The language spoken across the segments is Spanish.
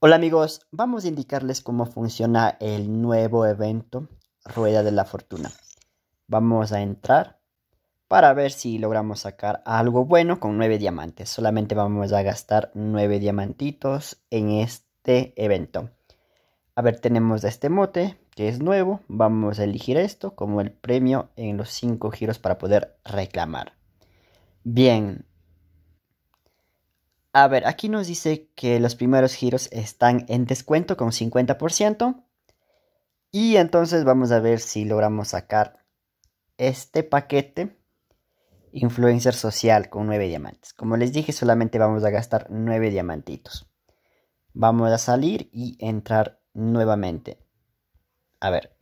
Hola amigos, vamos a indicarles cómo funciona el nuevo evento Rueda de la Fortuna. Vamos a entrar para ver si logramos sacar algo bueno con nueve diamantes. Solamente vamos a gastar 9 diamantitos en este evento. A ver, tenemos este mote que es nuevo. Vamos a elegir esto como el premio en los 5 giros para poder reclamar. Bien, a ver, aquí nos dice que los primeros giros están en descuento con 50%. Y entonces vamos a ver si logramos sacar este paquete influencer social con 9 diamantes. Como les dije, solamente vamos a gastar 9 diamantitos. Vamos a salir y entrar nuevamente. A ver.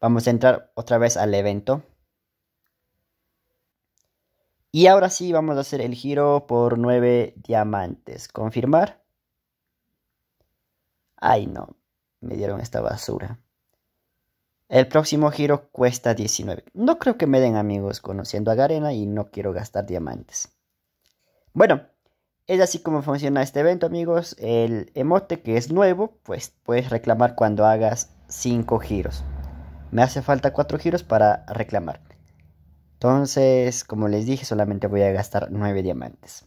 Vamos a entrar otra vez al evento. Y ahora sí vamos a hacer el giro por 9 diamantes. Confirmar. Ay no, me dieron esta basura. El próximo giro cuesta 19. No creo que me den amigos conociendo a Garena y no quiero gastar diamantes. Bueno, es así como funciona este evento amigos. El emote que es nuevo, pues puedes reclamar cuando hagas 5 giros. Me hace falta 4 giros para reclamar. Entonces, como les dije, solamente voy a gastar 9 diamantes.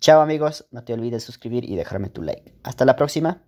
Chao amigos, no te olvides suscribir y dejarme tu like. Hasta la próxima.